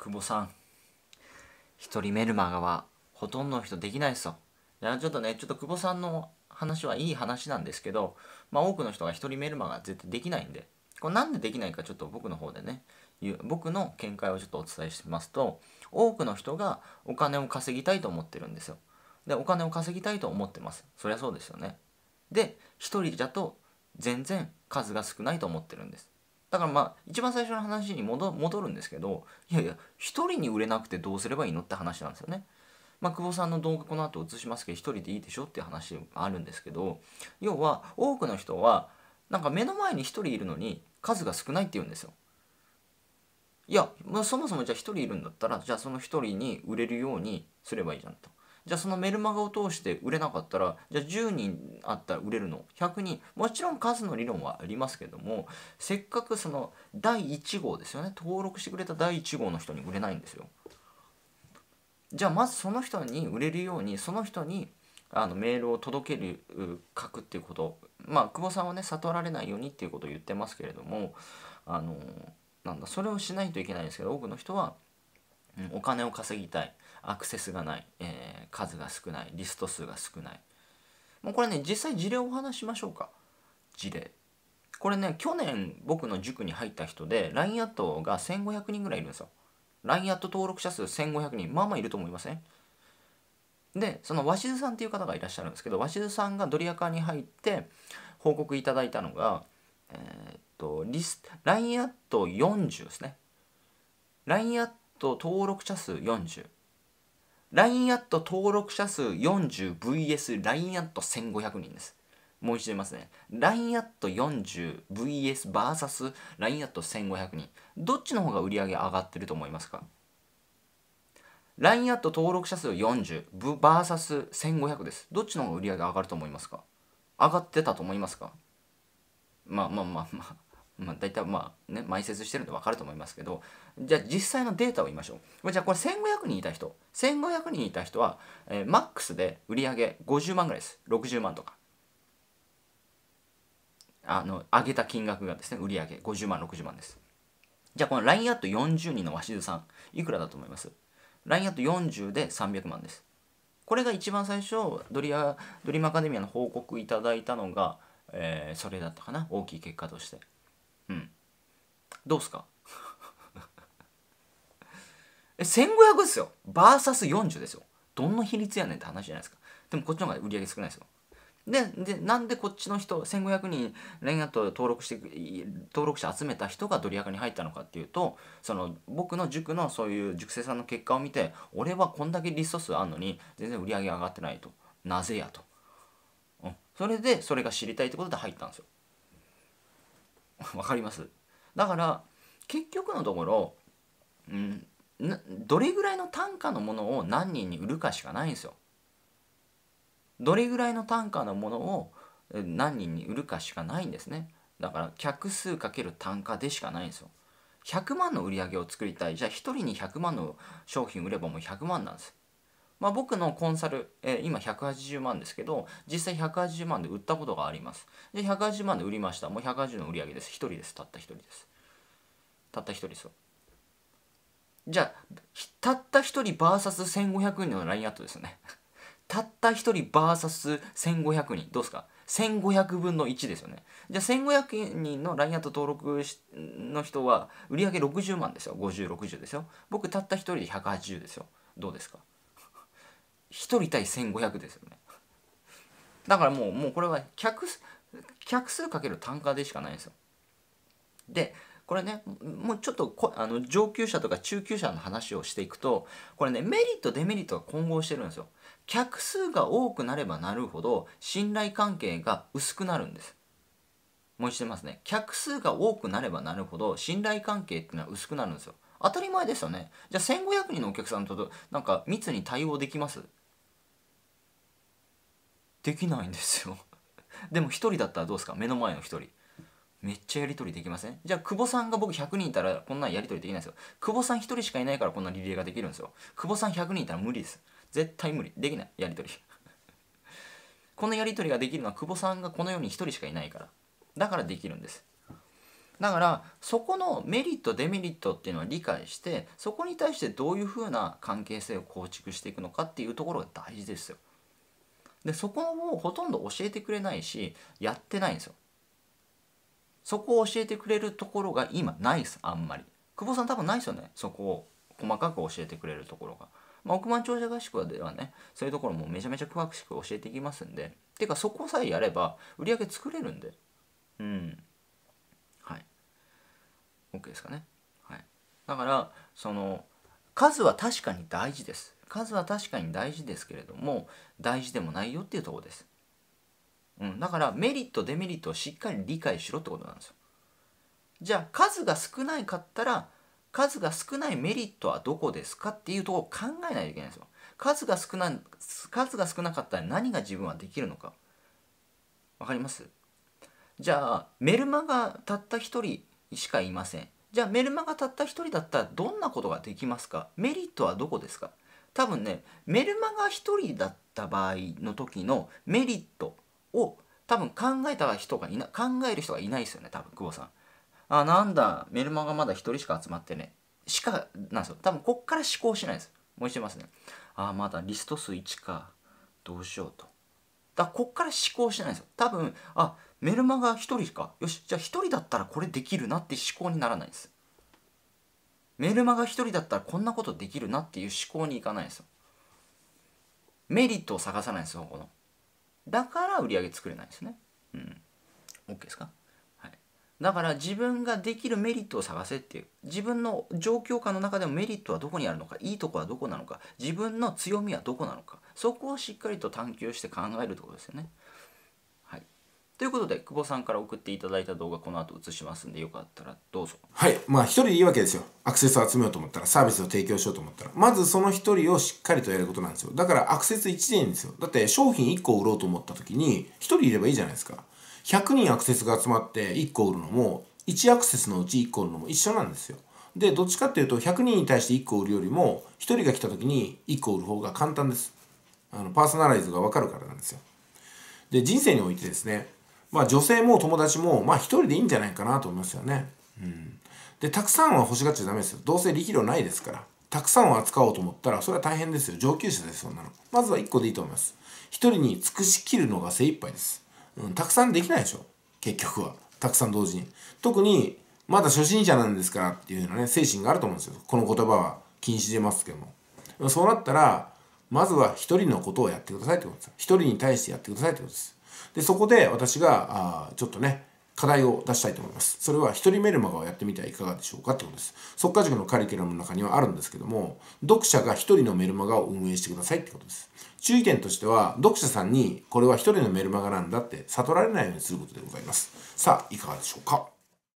久保さん一人メルマガはほとんどの人できないっすよいやちょっとねちょっと久保さんの話はいい話なんですけど、まあ、多くの人が一人メルマガ絶対できないんでこれなんでできないかちょっと僕の方でね僕の見解をちょっとお伝えしますと多くの人がお金を稼ぎたいと思ってるんですよでお金を稼ぎたいと思ってますそりゃそうですよねで1人だと全然数が少ないと思ってるんですだからまあ一番最初の話に戻るんですけどいやいや一人に売れなくてどうすればいいのって話なんですよね。まあ、久保さんの動画この後映しますけど一人でいいでしょっていう話あるんですけど要は多くの人はなんか目の前に一人いるのに数が少ないって言うんですよ。いや、まあ、そもそもじゃあ一人いるんだったらじゃあその一人に売れるようにすればいいじゃんと。じゃあそのメルマガを通して売れなかったらじゃあ10人あったら売れるの100人もちろん数の理論はありますけどもせっかくその第1号ですよね登録してくれた第1号の人に売れないんですよじゃあまずその人に売れるようにその人にあのメールを届ける書くっていうことまあ久保さんはね悟られないようにっていうことを言ってますけれどもあのなんだそれをしないといけないんですけど多くの人は、うん、お金を稼ぎたいアクセスがない、えー、数が少ないリスト数が少ないもうこれね実際事例をお話しましょうか事例これね去年僕の塾に入った人で LINE アットが1500人ぐらいいるんですよ LINE アット登録者数1500人まあまあいると思いません、でその鷲津さんっていう方がいらっしゃるんですけど鷲津さんがドリアカーに入って報告いただいたのがえー、っとリス LINE アット40ですね LINE アット登録者数40 LINE アット登録者数 40VS LINE アット1500人です。もう一度言いますね。LINE アット 40VSVS LINE アット1500人。どっちの方が売り上げ上がってると思いますか ?LINE アット登録者数 40VS1500 です。どっちの方が売り上げ上がると思いますか上がってたと思いますかまあまあまあまあ。まあ、大体まあね埋設してるんで分かると思いますけどじゃあ実際のデータを言いましょうじゃあこれ1500人いた人1500人いた人は、えー、マックスで売り上げ50万ぐらいです60万とかあの上げた金額がですね売り上げ50万60万ですじゃあこの LINE アット40人の鷲津さんいくらだと思います ?LINE アット40で300万ですこれが一番最初ドリアドリームアカデミアの報告いただいたのが、えー、それだったかな大きい結果として。うんどうすか え1500ですよバーサス40ですよどんな比率やねんって話じゃないですかでもこっちの方が売り上げ少ないですよででなんでこっちの人1500人レンガと登録して登録者集めた人がドリアカに入ったのかっていうとその僕の塾のそういう塾生さんの結果を見て俺はこんだけリスト数あんのに全然売り上げ上がってないとなぜやと、うん、それでそれが知りたいってことで入ったんですよ わかりますだから結局のところ、うん、どれぐらいの単価のものを何人に売るかしかないんですよ。どれぐらいの単価のものを何人に売るかしかないんですね。だから客数かける単価でしかないんですよ。100万の売り上げを作りたい。じゃあ1人に100万の商品売ればもう100万なんです。まあ、僕のコンサル、えー、今180万ですけど、実際180万で売ったことがあります。で、180万で売りました。もう180の売り上げです。1人です。たった1人です。たった1人ですよ。じゃあ、たった1人 VS1500 人のラインアットですね。たった1人 VS1500 人。どうですか1500分の1ですよね。じゃあ1500人のラインアット登録の人は売り上げ60万ですよ。50、60ですよ。僕たった1人で180ですよ。どうですか1人対1500ですよねだからもうもうこれは客客数かける単価でしかないんですよでこれねもうちょっとこあの上級者とか中級者の話をしていくとこれねメリットデメリットが混合してるんですよ客数が多くなればなるほど信頼関係が薄くなるんですもう一度ますね客数が多くなればなるほど信頼関係っていうのは薄くなるんですよ当たり前ですよねじゃあ1500人のお客さんとなんか密に対応できますできないんですよ でも1人だったらどうですか目の前の1人めっちゃやり取りできませんじゃあ久保さんが僕100人いたらこんなんやり取りできないですよ久保さん1人しかいないからこんなリレーができるんですよ久保さん100人いたら無理です絶対無理できないやり取り このやり取りができるのは久保さんがこの世に1人しかいないからだからできるんですだからそこのメリットデメリットっていうのは理解してそこに対してどういうふうな関係性を構築していくのかっていうところが大事ですよでそこをほとんど教えてくれないしやってないんですよそこを教えてくれるところが今ないですあんまり久保さん多分ないですよねそこを細かく教えてくれるところが、まあ、億万長者合宿ではねそういうところもめちゃめちゃ詳しく教えていきますんでてかそこさえやれば売り上げ作れるんでうんはい OK ですかねはいだからその数は確かに大事です数は確かに大事ですけれども大事でもないよっていうとこです、うん、だからメリットデメリットをしっかり理解しろってことなんですよじゃあ数が少ないかったら数が少ないメリットはどこですかっていうとこを考えないといけないんですよ数が少な数が少なかったら何が自分はできるのかわかりますじゃあメルマがたった一人しかいませんじゃあメルマがたった一人だったらどんなことができますかメリットはどこですか多分ねメルマが1人だった場合の時のメリットを多分考えた人がいな考える人がいないですよね多分久保さん。あなんだメルマがまだ1人しか集まってねしかなんですよ多分こっから思考しないですもう一度言いますねあまだリスト数1かどうしようとだこっから思考しないんですよ多分あメルマが1人かよしじゃあ1人だったらこれできるなって思考にならないんですメルマガ1人だったらこんなことできるなっていう思考にいかないですよメリットを探さないんですよこのだから売り上げ作れないんですねうん OK ですかはいだから自分ができるメリットを探せっていう自分の状況下の中でもメリットはどこにあるのかいいとこはどこなのか自分の強みはどこなのかそこをしっかりと探求して考えるってことですよね。ということで久保さんから送っていただいた動画この後映しますんでよかったらどうぞはいまあ一人でいいわけですよアクセスを集めようと思ったらサービスを提供しようと思ったらまずその一人をしっかりとやることなんですよだからアクセス1年ですよだって商品1個売ろうと思った時に一人いればいいじゃないですか100人アクセスが集まって1個売るのも1アクセスのうち1個売るのも一緒なんですよでどっちかっていうと100人に対して1個売るよりも1人が来た時に1個売る方が簡単ですあのパーソナライズが分かるからなんですよで人生においてですねまあ、女性も友達も、まあ、一人でいいんじゃないかなと思いますよね。うん。で、たくさんは欲しがっちゃダメですよ。どうせ力量ないですから。たくさんを扱おうと思ったら、それは大変ですよ。上級者です、そんなの。まずは1個でいいと思います。1人に尽くしきるのが精一杯です。うん、たくさんできないでしょ。結局は。たくさん同時に。特に、まだ初心者なんですからっていうようなね、精神があると思うんですよ。この言葉は禁止でますけども。そうなったら、まずは1人のことをやってくださいってことです。1人に対してやってくださいってことです。でそこで私があちょっとね課題を出したいと思います。それは一人メルマガをやってみてはいかがでしょうかってことです。即稼塾のカリキュラムの中にはあるんですけども、読者が一人のメルマガを運営してくださいってことです。注意点としては、読者さんにこれは一人のメルマガなんだって悟られないようにすることでございます。さあ、いかがでしょうか